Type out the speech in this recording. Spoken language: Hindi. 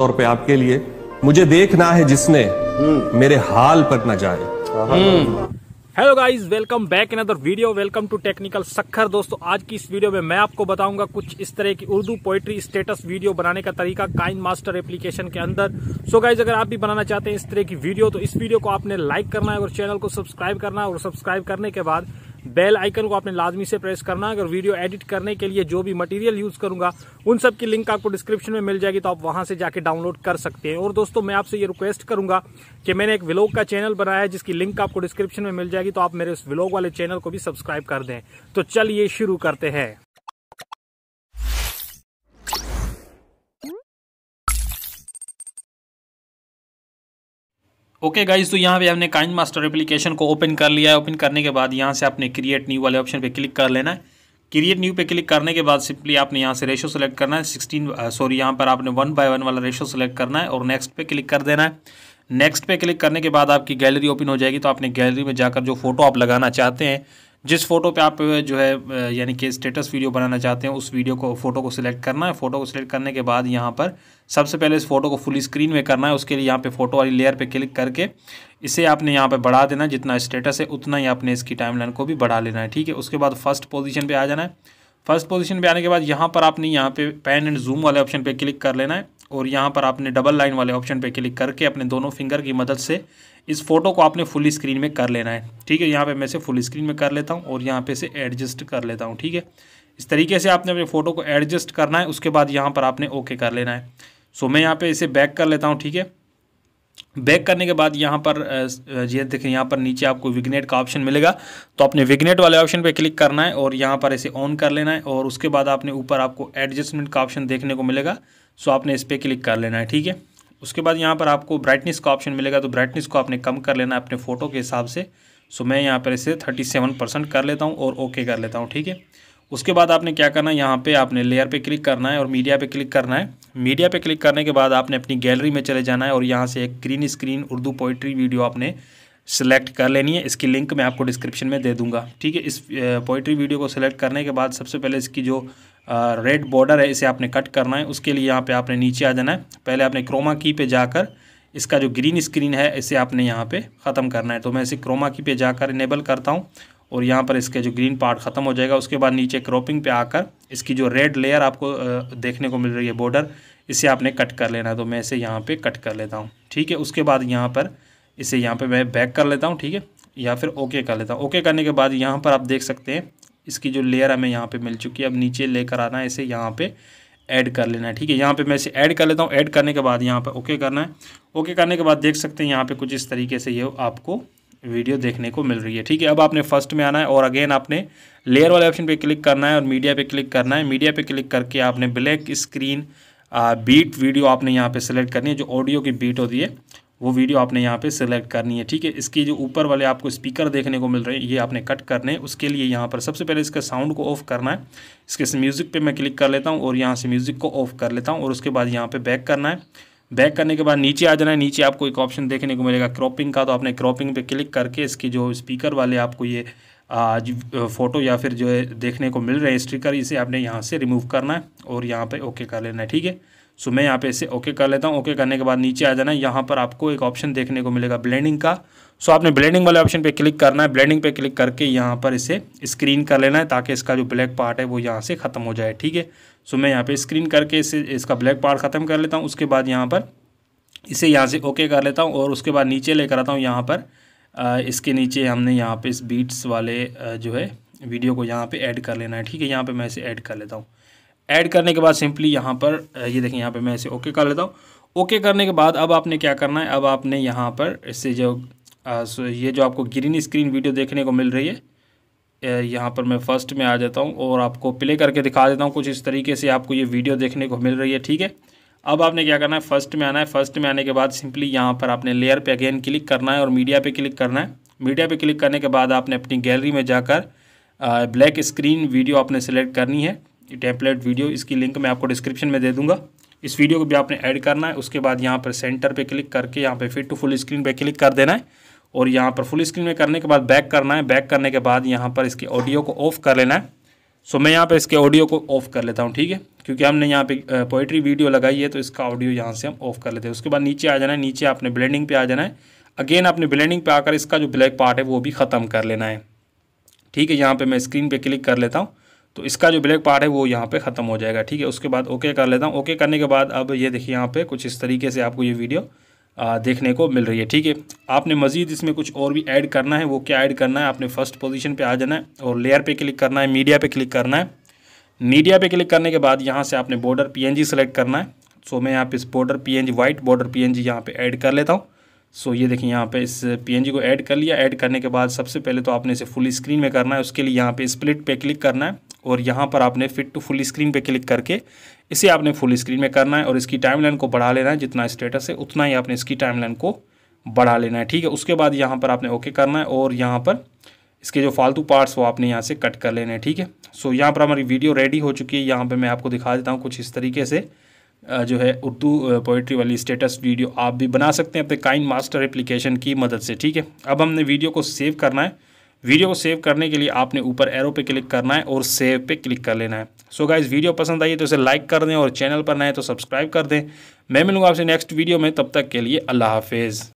तौर पे आपके लिए मुझे देखना है जिसने मेरे हाल पर न जाए hello guys welcome back in other video welcome to technical Sakhar दोस्तों आज की इस वीडियो में मैं आपको बताऊंगा कुछ इस तरह की उर्दू पोइट्री स्टेटस वीडियो बनाने का तरीका काइन मास्टर एप्लीकेशन के अंदर सो so गाइस अगर आप भी बनाना चाहते हैं इस तरह की वीडियो तो इस वीडियो को आपने लाइक करना है और चैनल को सब्सक्राइब करना है और सब्सक्राइब करने के बाद बेल आइकन को आपने लाजमी से प्रेस करना अगर वीडियो एडिट करने के लिए जो भी मटेरियल यूज करूंगा उन सब की लिंक आपको डिस्क्रिप्शन में मिल जाएगी तो आप वहां से जाके डाउनलोड कर सकते हैं और दोस्तों मैं आपसे ये रिक्वेस्ट करूंगा कि मैंने एक व्लॉग का चैनल बनाया है जिसकी लिंक आपको डिस्क्रिप्शन में मिल जाएगी तो आप मेरे उस व्लॉग वाले चैनल को भी सब्सक्राइब कर दें तो चलिए शुरू करते हैं ओके गाइज तो यहाँ पे हमने काइन मास्टर एप्लीकेशन को ओपन कर लिया है ओपन करने के बाद यहाँ से आपने क्रिएट न्यू वाले ऑप्शन पे क्लिक कर लेना है क्रिएट न्यू पे क्लिक करने के बाद सिंपली आपने यहाँ से रेशो सेलेक्ट करना है सिक्सटीन सॉरी uh, यहाँ पर आपने वन बाय वन वाला रेशो सेलेक्ट करना है और नेक्स्ट पे क्लिक कर देना है नेक्स्ट पे क्लिक करने के बाद आपकी गैलरी ओपन हो जाएगी तो आपने गैलरी में जाकर जो फोटो आप लगाना चाहते हैं जिस फोटो पे आप जो है यानी कि स्टेटस वीडियो बनाना चाहते हैं उस वीडियो को फ़ोटो को सिलेक्ट करना है फ़ोटो को सिलेक्ट करने के बाद यहाँ पर सबसे पहले इस फोटो को फुल स्क्रीन में करना है उसके लिए यहाँ पे फोटो वाली लेयर पे क्लिक करके इसे आपने यहाँ पे बढ़ा देना जितना स्टेटस है उतना ही आपने इसकी टाइमलाइन को भी बढ़ा लेना है ठीक है उसके बाद फर्स्ट पोजिशन पर आ जाना है फर्स्ट पोजिशन पर आने के बाद यहाँ पर आपने यहाँ पे पैन एंड जूम वाले ऑप्शन पर क्लिक कर लेना है और यहाँ पर आपने डबल लाइन वाले ऑप्शन पे क्लिक करके अपने दोनों फिंगर की मदद से इस फोटो को आपने फुल स्क्रीन में कर लेना है ठीक है यहाँ पे मैं इसे फुल स्क्रीन में कर लेता हूँ और यहाँ पे इसे एडजस्ट कर लेता हूँ ठीक है इस तरीके से आपने अपने फ़ोटो को एडजस्ट करना है उसके बाद यहाँ पर आपने ओके कर लेना है सो मैं यहाँ पर इसे बैक कर लेता हूँ ठीक है बैक करने के बाद यहाँ पर ये देखें यहाँ पर नीचे आपको विग्नेट का ऑप्शन मिलेगा तो आपने विग्नेट वाले ऑप्शन पे क्लिक करना है और यहाँ पर इसे ऑन कर लेना है और उसके बाद आपने ऊपर आपको एडजस्टमेंट का ऑप्शन देखने को मिलेगा सो आपने इस पर क्लिक कर लेना है ठीक है उसके बाद यहाँ पर आपको ब्राइटनेस का ऑप्शन मिलेगा तो ब्राइटनेस को आपने कम कर लेना है अपने फ़ोटो के हिसाब से सो मैं यहाँ पर इसे थर्टी सेवन परसेंट कर लेता हूँ और ओके कर लेता हूँ ठीक है उसके बाद आपने क्या करना है यहाँ पर आपने लेयर पर क्लिक करना है और मीडिया पर क्लिक करना है मीडिया पर क्लिक करने के बाद आपने अपनी गैलरी में चले जाना है और यहाँ से एक green screen Urdu poetry video आपने सेलेक्ट कर लेनी है इसकी लिंक मैं आपको डिस्क्रिप्शन में दे दूंगा ठीक है इस पोइट्री वीडियो को सिलेक्ट करने के बाद सबसे पहले इसकी जो रेड बॉर्डर है इसे आपने कट करना है उसके लिए यहाँ पे आपने नीचे आ जाना है पहले आपने क्रोमा की पे जाकर इसका जो ग्रीन स्क्रीन है इसे आपने यहाँ पे ख़त्म करना है तो मैं इसे क्रोमा की पे जाकर इनेबल करता हूँ और यहाँ पर इसके जो ग्रीन पार्ट ख़त्म हो जाएगा उसके बाद नीचे क्रॉपिंग पे आकर इसकी जो रेड लेयर आपको देखने को मिल रही है बॉर्डर इसे आपने कट कर लेना है तो मैं इसे यहाँ पर कट कर लेता हूँ ठीक है उसके बाद यहाँ पर इसे यहाँ पर मैं बैक कर लेता हूँ ठीक है या फिर ओके कर लेता हूँ ओके करने के बाद यहाँ पर आप देख सकते हैं इसकी जो लेयर हमें यहाँ पे मिल चुकी है अब नीचे लेकर आना है इसे यहाँ पे ऐड कर लेना है ठीक है यहाँ पे मैं इसे ऐड कर लेता हूँ ऐड करने के बाद यहाँ पे ओके करना है ओके करने के बाद देख सकते हैं यहाँ पे कुछ इस तरीके से ये आपको वीडियो देखने को मिल रही है ठीक है अब आपने फर्स्ट में आना है और अगेन आपने लेयर वाले ऑप्शन पर क्लिक करना है और मीडिया पर क्लिक करना है मीडिया पर क्लिक करके आपने ब्लैक स्क्रीन बीट वीडियो आपने यहाँ पर सेलेक्ट करनी है जो ऑडियो की बीट होती है वो वीडियो आपने यहाँ पे सिलेक्ट करनी है ठीक है इसकी जो ऊपर वाले आपको स्पीकर देखने को मिल रहे हैं ये आपने कट करने उसके लिए यहाँ पर सबसे पहले इसका साउंड को ऑफ करना है इसके से म्यूज़िक पे मैं क्लिक कर लेता हूँ और यहाँ से म्यूज़िक को ऑफ कर लेता हूँ और उसके बाद यहाँ पर बैक करना है बैक करने के बाद नीचे आ जाना है नीचे आपको एक ऑप्शन देखने को मिलेगा क्रॉपिंग का तो आपने क्रॉपिंग पर क्लिक करके इसके जो स्पीकर वाले आपको ये आज फ़ोटो या फिर जो है देखने को मिल रहे हैं स्टिकर इसे आपने यहाँ से रिमूव करना है और यहाँ पर ओके कर लेना है ठीक है सो मैं यहाँ पे इसे ओके कर लेता हूँ ओके करने के बाद नीचे आ जाना है यहाँ पर आपको एक ऑप्शन देखने को मिलेगा ब्लेंडिंग का सो आपने ब्लेंडिंग वाले ऑप्शन पे क्लिक करना है ब्लेंडिंग पे क्लिक करके यहाँ पर इसे स्क्रीन कर लेना है ताकि इसका जो ब्लैक पार्ट है वो यहाँ से ख़त्म हो जाए ठीक है सो मैं यहाँ पर स्क्रीन करके इसे इसका ब्लैक पार्ट ख़त्म कर लेता हूँ उसके बाद यहाँ पर इसे यहाँ से ओके कर लेता हूँ और उसके बाद नीचे लेकर आता हूँ यहाँ पर आ, इसके नीचे हमने यहाँ पर इस बीट्स वाले जो है वीडियो को यहाँ पर ऐड कर लेना है ठीक है यहाँ पर मैं इसे ऐड कर लेता हूँ ऐड करने के बाद सिंपली यहाँ पर ये देखें यहाँ पर मैं इसे ओके कर लेता हूँ ओके करने के बाद अब आपने क्या करना है अब आपने यहाँ पर इससे जो ये जो आपको ग्रीन स्क्रीन वीडियो देखने को मिल रही है यहाँ पर मैं फ़र्स्ट में आ जाता हूँ और आपको प्ले करके दिखा देता हूँ कुछ इस तरीके से आपको ये वीडियो देखने को मिल रही है ठीक है अब आपने क्या करना है फर्स्ट में आना है फर्स्ट में आने के बाद सिंपली यहाँ पर आपने लेयर पे अगेन क्लिक करना है और मीडिया पे क्लिक करना है मीडिया पे क्लिक करने के बाद आपने अपनी गैलरी में जाकर ब्लैक स्क्रीन वीडियो आपने सेलेक्ट करनी है टेम्पलेट वीडियो इसकी लिंक मैं आपको डिस्क्रिप्शन में दे दूंगा इस वीडियो को भी आपने ऐड करना है उसके बाद यहाँ पर सेंटर पे क्लिक करके यहाँ पे फिट टू फुल स्क्रीन पे क्लिक कर देना है और यहाँ पर फुल स्क्रीन में करने के बाद बैक करना है बैक करने के बाद यहाँ पर इसके ऑडियो को ऑफ़ कर लेना है सो मैं यहाँ पर इसके ऑडियो को ऑफ़ कर लेता हूँ ठीक है क्योंकि हमने यहाँ पे पोइट्री वीडियो लगाई है तो इसका ऑडियो यहाँ से हम ऑफ़ कर लेते हैं उसके बाद नीचे आ जाना है नीचे आपने ब्लेंडिंग पे आ जाना है अगेन आपने ब्लेंडिंग पे आकर इसका जो ब्लैक पार्ट है वो भी ख़त्म कर लेना है ठीक है यहाँ पर मैं स्क्रीन पर क्लिक कर लेता हूँ तो इसका जो ब्लैक पार्ट है वो यहाँ पे ख़त्म हो जाएगा ठीक है उसके बाद ओके कर लेता हूँ ओके करने के बाद अब ये देखिए यहाँ पे कुछ इस तरीके से आपको ये वीडियो आ, देखने को मिल रही है ठीक है आपने मज़ीद इसमें कुछ और भी ऐड करना है वो क्या ऐड करना है आपने फर्स्ट पोजीशन पे आ जाना है और लेयर पे क्लिक करना है मीडिया पर क्लिक करना है मीडिया पर क्लिक करने के बाद यहाँ से आपने बॉर्डर पीएनजी सेलेक्ट करना है सो मैं यहाँ पे इस बॉर्डर जी वाइट बॉर्डर पी जी यहाँ पे ऐड कर लेता हूँ सो ये देखिए यहाँ पे इस पी को ऐड कर लिया ऐड करने के बाद सबसे पहले तो आपने इसे फुल स्क्रीन में करना है उसके लिए यहाँ पे स्प्लिट पे क्लिक करना है और यहाँ पर आपने फिट टू फुल स्क्रीन पे क्लिक करके इसे आपने फुल स्क्रीन में करना है और इसकी टाइमलाइन को बढ़ा लेना है जितना स्टेटस है उतना ही आपने इसकी टाइमलाइन को बढ़ा लेना है ठीक है उसके बाद यहाँ पर आपने ओके करना है और यहाँ पर इसके जो फालतू पार्ट्स वो आपने यहाँ से कट कर लेने हैं ठीक है सो यहाँ पर हमारी वीडियो रेडी हो चुकी है यहाँ पर मैं आपको दिखा देता हूँ कुछ इस तरीके से जो है उर्दू पोइट्री वाली स्टेटस वीडियो आप भी बना सकते हैं अपने काइन मास्टर एप्लीकेशन की मदद से ठीक है अब हमने वीडियो को सेव करना है वीडियो को सेव करने के लिए आपने ऊपर एरो पे क्लिक करना है और सेव पे क्लिक कर लेना है सो so गाइज वीडियो पसंद आई तो इसे लाइक कर दें और चैनल पर नए तो सब्सक्राइब कर दें मैं मिलूंगा आपसे नेक्स्ट वीडियो में तब तक के लिए अल्लाह हाफिज़